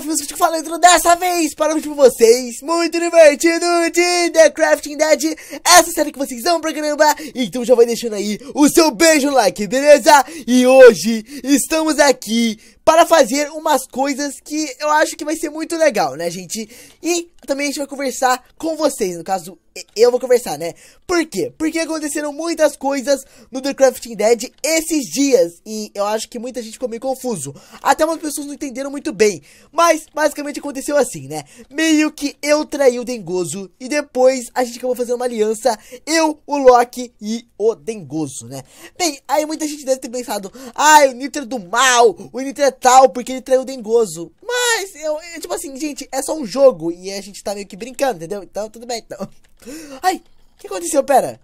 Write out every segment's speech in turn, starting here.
galera, o que falando dessa vez para com vocês. Muito divertido de The Crafting Dead. Essa série que vocês amam pra caramba. Então já vai deixando aí o seu beijo no like, beleza? E hoje estamos aqui para fazer umas coisas que eu acho que vai ser muito legal, né, gente? E também a gente vai conversar com vocês, no caso, eu vou conversar, né? Por quê? Porque aconteceram muitas coisas no The Crafting Dead esses dias, e eu acho que muita gente ficou meio confuso. Até umas pessoas não entenderam muito bem, mas basicamente aconteceu assim, né? Meio que eu traí o Dengoso, e depois a gente acabou fazendo uma aliança, eu, o Loki e o Dengoso, né? Bem, aí muita gente deve ter pensado, ah, o Nitro é do mal, o Nitro é tal, porque ele traiu o Dengoso. Mas, eu, eu, tipo assim, gente, é só um jogo e a gente tá meio que brincando, entendeu? Então, tudo bem, então. Ai, o que aconteceu? Pera.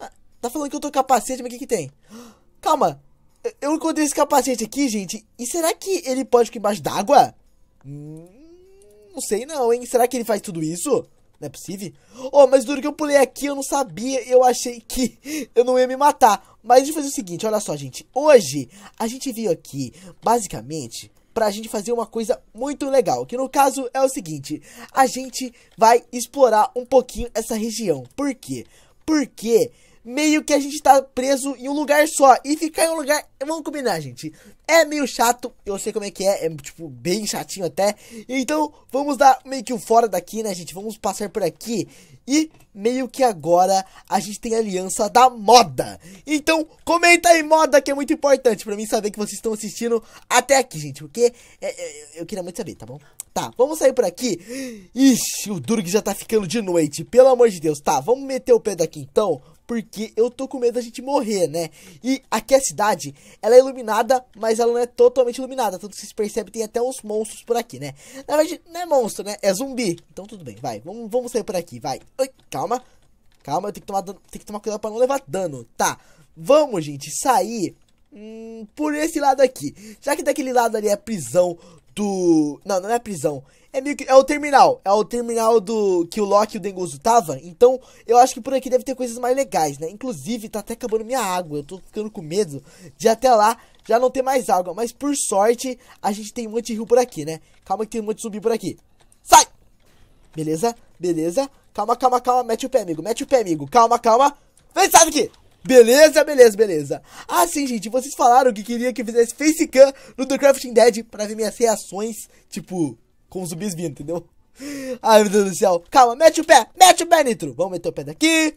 Ah, tá falando que eu tô capacete, mas o que que tem? Calma, eu encontrei esse capacete aqui, gente, e será que ele pode ficar embaixo d'água? Hum, não sei não, hein? Será que ele faz tudo isso? Não é possível? Oh, mas duro que eu pulei aqui, eu não sabia, eu achei que eu não ia me matar. Mas a gente fazer o seguinte, olha só, gente. Hoje a gente veio aqui, basicamente, pra gente fazer uma coisa muito legal. Que no caso é o seguinte: a gente vai explorar um pouquinho essa região. Por quê? Porque meio que a gente tá preso em um lugar só. E ficar em um lugar, vamos combinar, gente. É meio chato, eu sei como é que é, é tipo bem chatinho até. Então vamos dar meio que o um fora daqui, né, gente? Vamos passar por aqui. E meio que agora a gente tem a aliança da moda. Então comenta aí moda que é muito importante para mim saber que vocês estão assistindo até aqui, gente. Porque é, é, eu queria muito saber, tá bom? Tá, vamos sair por aqui. Ixi, o Durg já tá ficando de noite, pelo amor de Deus. Tá, vamos meter o pé daqui então porque eu tô com medo da gente morrer, né? E aqui a cidade, ela é iluminada, mas ela não é totalmente iluminada. Tanto que vocês percebem, tem até uns monstros por aqui, né? Na verdade, não é monstro, né? É zumbi. Então tudo bem, vai. Vamos, vamos sair por aqui, vai. Oi, calma. Calma, eu tenho que tomar, dano, tenho que tomar cuidado pra não levar dano. Tá, vamos, gente, sair hum, por esse lado aqui. Já que daquele lado ali é a prisão do... Não, não é a prisão é meio É o terminal. É o terminal do que o Loki e o Dengozo tava. Então, eu acho que por aqui deve ter coisas mais legais, né? Inclusive, tá até acabando minha água. Eu tô ficando com medo de até lá já não ter mais água. Mas por sorte, a gente tem um monte de rio por aqui, né? Calma que tem um monte de zumbi por aqui. Sai! Beleza? Beleza? Calma, calma, calma. Mete o pé, amigo. Mete o pé, amigo. Calma, calma. Vem, sai daqui! Beleza, beleza, beleza. Ah, sim, gente, vocês falaram que queria que eu fizesse facecam no The Crafting Dead pra ver minhas reações, tipo, com os zumbis vindo, entendeu? Ai, meu Deus do céu. Calma, mete o pé, mete o pé, Nitro. Vamos meter o pé daqui.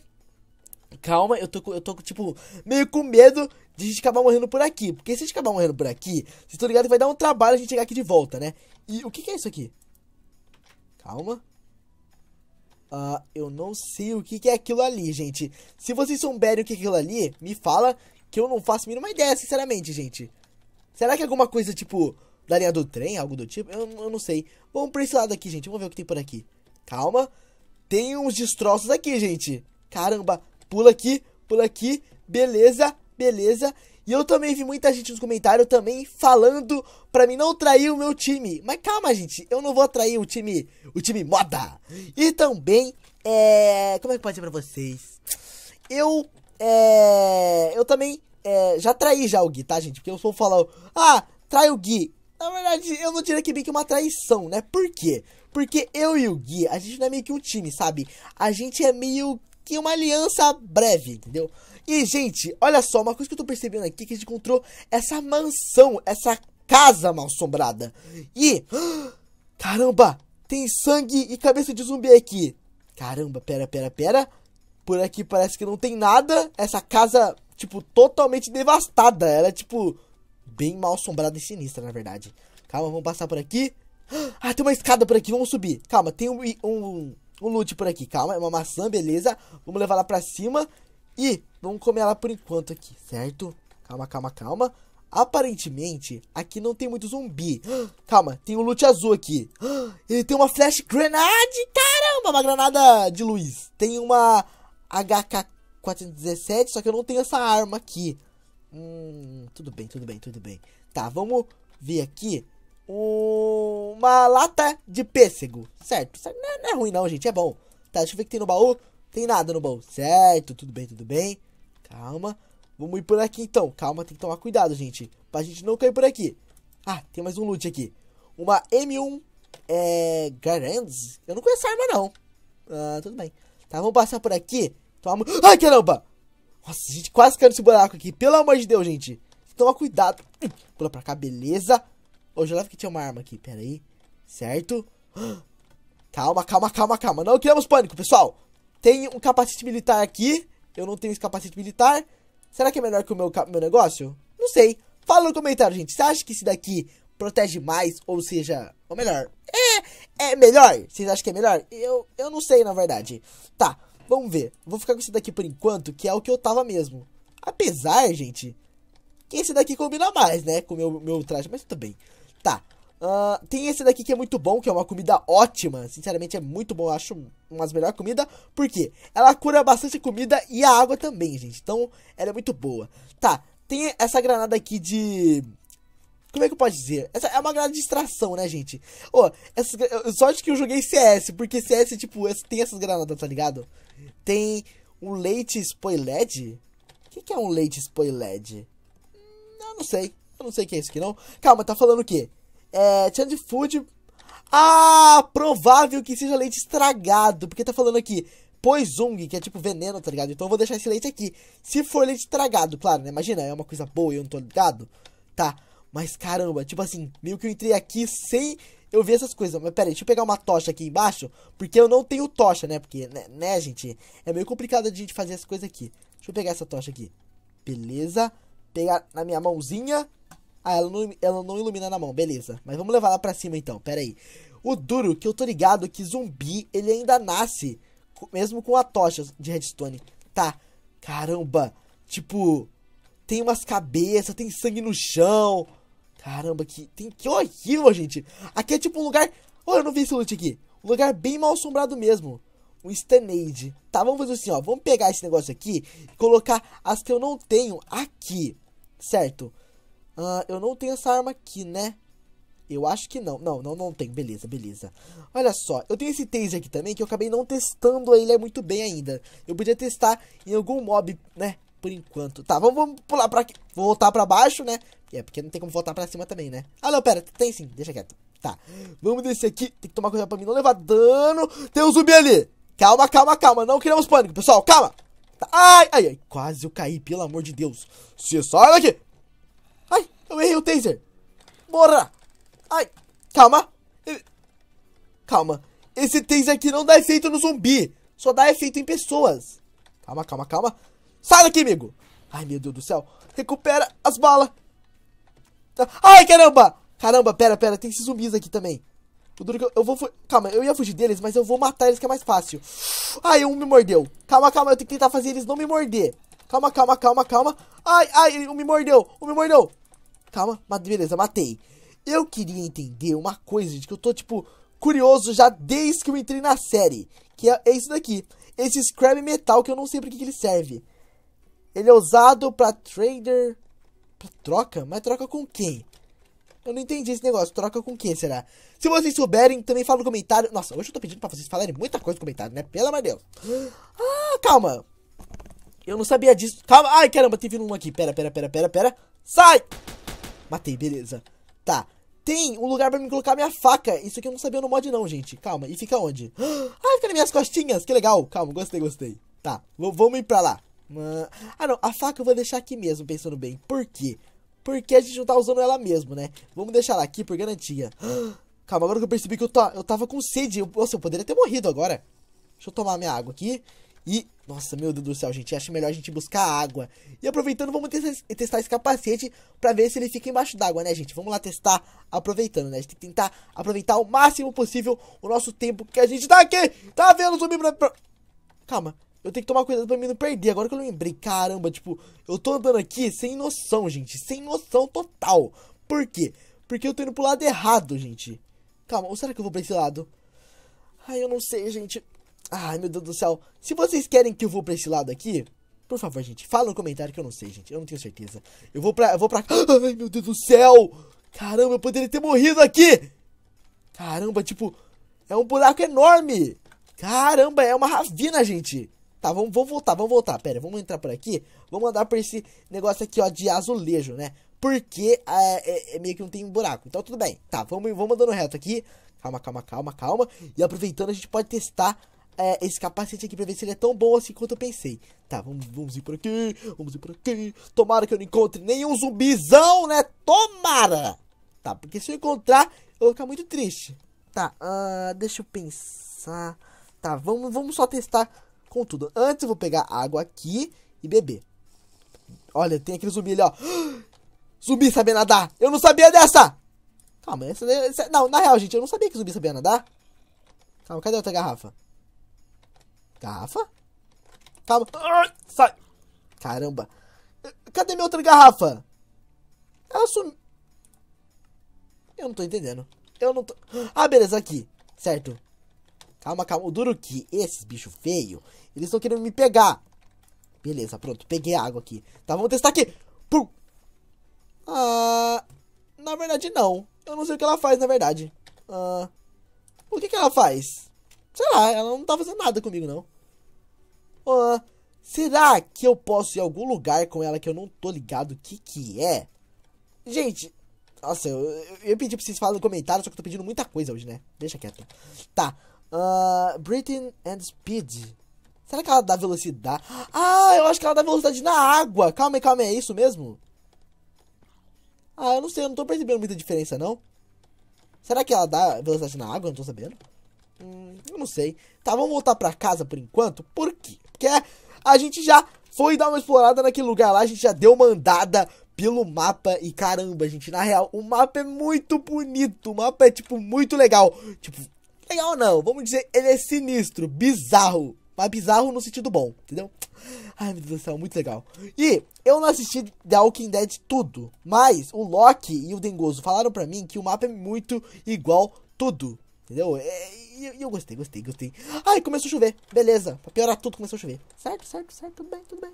Calma, eu tô, eu tô tipo, meio com medo de a gente acabar morrendo por aqui. Porque se a gente acabar morrendo por aqui, vocês estão ligados que vai dar um trabalho a gente chegar aqui de volta, né? E o que, que é isso aqui? Calma. Ah, eu não sei o que, que é aquilo ali, gente. Se vocês souberem o que é aquilo ali, me fala que eu não faço a mínima ideia, sinceramente, gente. Será que é alguma coisa, tipo, da linha do trem, algo do tipo, eu, eu não sei. Vamos pra esse lado aqui, gente, vamos ver o que tem por aqui. Calma, tem uns destroços aqui, gente. Caramba, pula aqui, pula aqui, beleza, beleza. E eu também vi muita gente nos comentários também falando pra mim não trair o meu time. Mas calma, gente, eu não vou trair o time, o time moda. E também, é... Como é que pode ser pra vocês? Eu, é... Eu também, é... Já traí já o Gui, tá, gente? Porque eu sou falar, ah, trai o Gui. Na verdade, eu não diria que é meio que uma traição, né? Por quê? Porque eu e o Gui, a gente não é meio que um time, sabe? A gente é meio que uma aliança breve, entendeu? E, gente, olha só, uma coisa que eu tô percebendo aqui é que a gente encontrou essa mansão, essa casa mal assombrada. E. Caramba! Tem sangue e cabeça de zumbi aqui. Caramba, pera, pera, pera. Por aqui parece que não tem nada. Essa casa, tipo, totalmente devastada. Ela é, tipo, bem mal assombrada e sinistra, na verdade. Calma, vamos passar por aqui. Ah, tem uma escada por aqui, vamos subir. Calma, tem um, um, um loot por aqui, calma. É uma maçã, beleza. Vamos levar lá pra cima. E vamos comer ela por enquanto aqui, certo? Calma, calma, calma. Aparentemente, aqui não tem muito zumbi. Calma, tem um loot azul aqui. Ele tem uma flash grenade, caramba, uma granada de luz. Tem uma HK417, só que eu não tenho essa arma aqui. Hum, tudo bem, tudo bem, tudo bem. Tá, vamos ver aqui uma lata de pêssego, certo? Não é, não é, ruim não, gente, é bom. Tá, deixa eu ver o que tem no baú. Tem nada no baú, certo? Tudo bem, tudo bem. Calma. Vamos ir por aqui então. Calma, tem que tomar cuidado, gente. Pra gente não cair por aqui. Ah, tem mais um loot aqui. Uma M1 é, Garands. Eu não conheço a arma não. Ah, tudo bem. Tá, vamos passar por aqui. Toma... Ai, caramba! Nossa, a gente quase caiu nesse buraco aqui. Pelo amor de Deus, gente. Toma cuidado. Pula pra cá, beleza. Ô, já leva que tinha uma arma aqui. Pera aí. Certo? Calma, calma, calma, calma. Não criamos pânico, pessoal. Tem um capacete militar aqui. Eu não tenho esse capacete militar. Será que é melhor que o meu, meu negócio? Não sei. Fala no comentário, gente. Você acha que esse daqui protege mais? Ou seja, ou melhor? É, é melhor? Vocês acham que é melhor? Eu, eu não sei, na verdade. Tá, Vamos ver. Vou ficar com esse daqui por enquanto, que é o que eu tava mesmo. Apesar, gente, que esse daqui combina mais, né? Com o meu, meu traje, mas tudo bem. Tá. Uh, tem esse daqui que é muito bom, que é uma comida ótima. Sinceramente, é muito bom. Eu acho uma das melhores comidas. Por quê? Ela cura bastante comida e a água também, gente. Então, ela é muito boa. Tá. Tem essa granada aqui de... Como é que eu posso dizer? Essa é uma granada de distração, né, gente? Ô, oh, essas... sorte que eu joguei CS, porque CS, tipo, tem essas granadas, tá ligado? Tem um leite spoiled? O que, que é um leite spoiled? Eu não sei. Eu não sei o que é isso aqui, não. Calma, tá falando o quê? É. Chand Food. Ah, provável que seja leite estragado. Porque tá falando aqui poisung, que é tipo veneno, tá ligado? Então eu vou deixar esse leite aqui. Se for leite estragado, claro, né? Imagina, é uma coisa boa e eu não tô ligado. Tá. Mas caramba, tipo assim, meio que eu entrei aqui sem eu vi essas coisas. Mas peraí, deixa eu pegar uma tocha aqui embaixo. Porque eu não tenho tocha, né? Porque, né, né gente? É meio complicado a gente fazer as coisas aqui. Deixa eu pegar essa tocha aqui. Beleza. Pegar na minha mãozinha. Ah, ela não, ela não ilumina na mão. Beleza. Mas vamos levar lá pra cima então. Peraí. O duro que eu tô ligado que zumbi, ele ainda nasce. Mesmo com a tocha de redstone. Tá. Caramba. Tipo... Tem umas cabeças, tem sangue no chão. Caramba, que, tem, que horrível, gente. Aqui é tipo um lugar... Olha, eu não vi esse loot aqui. Um lugar bem mal assombrado mesmo. Um Stanade. Tá, vamos fazer assim, ó. Vamos pegar esse negócio aqui e colocar as que eu não tenho aqui. Certo? Uh, eu não tenho essa arma aqui, né? Eu acho que não. Não, não, não tem. Beleza, beleza. Olha só, eu tenho esse taser aqui também, que eu acabei não testando ele é muito bem ainda. Eu podia testar em algum mob, né? por enquanto. Tá, vamos, vamos pular pra aqui. Voltar pra baixo, né? É, porque não tem como voltar pra cima também, né? Ah, não, pera. Tem sim. Deixa quieto. Tá. Vamos descer aqui. Tem que tomar cuidado pra mim não levar dano. Tem um zumbi ali. Calma, calma, calma. Não queremos pânico, pessoal. Calma. Tá. Ai, ai, ai. Quase eu caí, pelo amor de Deus. Se sai daqui. Ai, eu errei o taser. Morra. Ai, calma. Calma. Esse taser aqui não dá efeito no zumbi. Só dá efeito em pessoas. Calma, calma, calma. Sai daqui, amigo. Ai, meu Deus do céu. Recupera as balas. Ai, caramba. Caramba, pera, pera. Tem esses zumbis aqui também. O duro é eu, eu, vou... Calma, eu ia fugir deles, mas eu vou matar eles que é mais fácil. Ai, um me mordeu. Calma, calma. Eu tenho que tentar fazer eles não me morder. Calma, calma, calma, calma. Ai, ai, um me mordeu. Um me mordeu. Calma, beleza, matei. Eu queria entender uma coisa, gente, que eu tô, tipo, curioso já desde que eu entrei na série. Que é, é isso daqui. Esse scrap metal que eu não sei pra que, que ele serve. Ele é usado pra trader. Pra troca? Mas troca com quem? Eu não entendi esse negócio. Troca com quem será? Se vocês souberem, também fala no comentário. Nossa, hoje eu tô pedindo pra vocês falarem muita coisa no comentário, né? Pelo amor de Deus. Ah, calma. Eu não sabia disso. Calma. Ai, caramba, teve um aqui. Pera, pera, pera, pera, pera. Sai! Matei, beleza. Tá. Tem um lugar pra me colocar minha faca. Isso aqui eu não sabia no mod, não, gente. Calma. E fica onde? Ah, fica nas minhas costinhas. Que legal. Calma, gostei, gostei. Tá. vamos ir pra lá. Ah, não. A faca eu vou deixar aqui mesmo, pensando bem. Por quê? Porque a gente não tá usando ela mesmo, né? Vamos deixar ela aqui por garantia. Calma, agora que eu percebi que eu, tô, eu tava com sede. Eu, nossa, eu poderia ter morrido agora. Deixa eu tomar minha água aqui. E, nossa, meu Deus do céu, gente. Acho melhor a gente buscar água. E aproveitando, vamos testar esse capacete pra ver se ele fica embaixo d'água, né, gente? Vamos lá testar aproveitando, né? A gente tem que tentar aproveitar o máximo possível o nosso tempo que a gente tá aqui. Tá vendo zumbi pra... Calma, eu tenho que tomar cuidado pra mim não perder. Agora que eu lembrei, caramba, tipo, eu tô andando aqui sem noção, gente. Sem noção total. Por quê? Porque eu tô indo pro lado errado, gente. Calma, ou será que eu vou pra esse lado? Ai, eu não sei, gente. Ai, meu Deus do céu. Se vocês querem que eu vou pra esse lado aqui, por favor, gente, fala no comentário que eu não sei, gente. Eu não tenho certeza. Eu vou pra. Eu vou pra. Ai, meu Deus do céu! Caramba, eu poderia ter morrido aqui! Caramba, tipo. É um buraco enorme! Caramba, é uma ravina, gente! Tá, vamos, vamos voltar, vamos voltar. Pera, vamos entrar por aqui. Vamos andar por esse negócio aqui, ó, de azulejo, né? Porque é, é, é meio que não tem um buraco. Então tudo bem. Tá, vamos, vamos andando reto aqui. Calma, calma, calma, calma. E aproveitando, a gente pode testar é, esse capacete aqui pra ver se ele é tão bom assim quanto eu pensei. Tá, vamos, vamos ir por aqui, vamos ir por aqui. Tomara que eu não encontre nenhum zumbizão, né? Tomara! Tá, porque se eu encontrar, eu vou ficar muito triste. Tá, uh, deixa eu pensar. Tá, vamos, vamos só testar com tudo. Antes eu vou pegar água aqui e beber. Olha, tem aquele zumbi ali, ó. Zumbi saber nadar! Eu não sabia dessa! Calma, essa, essa, não, na real, gente, eu não sabia que zumbi sabia nadar. Calma, cadê outra garrafa? Garrafa? Calma. sai! Caramba. Cadê minha outra garrafa? Ela sumiu. Eu não tô entendendo. Eu não tô... Ah, beleza, aqui. Certo. Calma, calma. O duro é que esses bichos feios, eles estão querendo me pegar. Beleza, pronto. Peguei a água aqui. Tá, vamos testar aqui. Pum. Ah, na verdade, não. Eu não sei o que ela faz, na verdade. Ah, o que, que ela faz? Sei lá, ela não tá fazendo nada comigo, não. Ah, será que eu posso ir a algum lugar com ela que eu não tô ligado o que que é? Gente, nossa, eu, eu, eu pedi pra vocês falarem no comentário, só que eu tô pedindo muita coisa hoje, né? Deixa quieto. Tá, Uh, ah, Britain and Speed. Será que ela dá velocidade? Ah, eu acho que ela dá velocidade na água. Calma aí, calma aí. É isso mesmo? Ah, eu não sei. Eu não tô percebendo muita diferença, não. Será que ela dá velocidade na água? Eu não tô sabendo. Hum, eu não sei. Tá, vamos voltar pra casa por enquanto. Por quê? Porque a gente já foi dar uma explorada naquele lugar lá. A gente já deu uma andada pelo mapa. E caramba, gente, na real, o mapa é muito bonito. O mapa é, tipo, muito legal. Tipo, Legal é não, vamos dizer, ele é sinistro, bizarro. Mas bizarro no sentido bom, entendeu? Ai, meu Deus do céu, muito legal. E eu não assisti The Walking Dead tudo, mas o Loki e o Dengoso falaram pra mim que o mapa é muito igual tudo. Entendeu? É, e eu, gostei, gostei, gostei. Ai, começou a chover. Beleza. Pra piorar tudo, começou a chover. Certo, certo, certo. Tudo bem, tudo bem.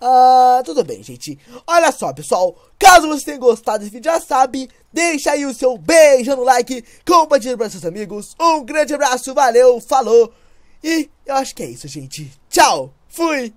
Ah, tudo bem, gente. Olha só, pessoal. Caso você tenha gostado desse vídeo, já sabe. Deixa aí o seu beijo no like. Compartilha para seus amigos. Um grande abraço. Valeu, falou. E eu acho que é isso, gente. Tchau. Fui.